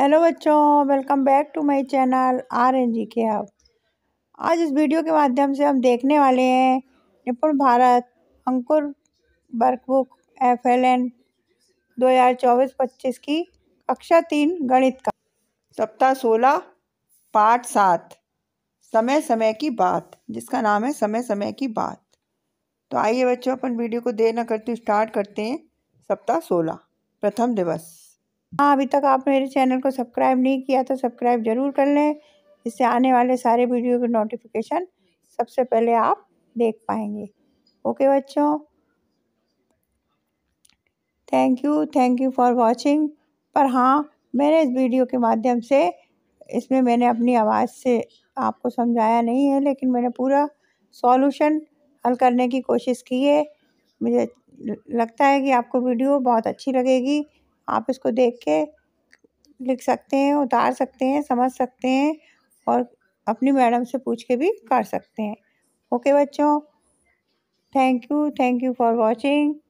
hello बच्चों welcome back to my channel R N G के आप आज इस वीडियो के माध्यम से हम देखने वाले हैं Nipun Bharat Ankur workbook F L N दो हज़ार चौबीस पच्चीस की कक्षा तीन गणित का सप्ताह सोलह पाठ सात समय समय की बात जिसका नाम है समय समय की बात तो आइए बच्चों अपन वीडियो को देर ना करते स्टार्ट करते हैं सप्ताह सोलह प्रथम दिवस हाँ अभी तक आप मेरे चैनल को सब्सक्राइब नहीं किया तो सब्सक्राइब ज़रूर कर लें इससे आने वाले सारे वीडियो के नोटिफिकेशन सबसे पहले आप देख पाएंगे ओके बच्चों thank you thank you for watching पर हाँ मैंने इस वीडियो के माध्यम से इसमें मैंने अपनी आवाज़ से आपको समझाया नहीं है लेकिन मैंने पूरा सॉल्यूशन हल करने की कोशिश की है मुझे लगता है कि आपको वीडियो बहुत अच्छी लगेगी आप इसको देख के लिख सकते हैं उतार सकते हैं समझ सकते हैं और अपनी मैडम से पूछ के भी कर सकते हैं ओके बच्चों thank you thank you for watching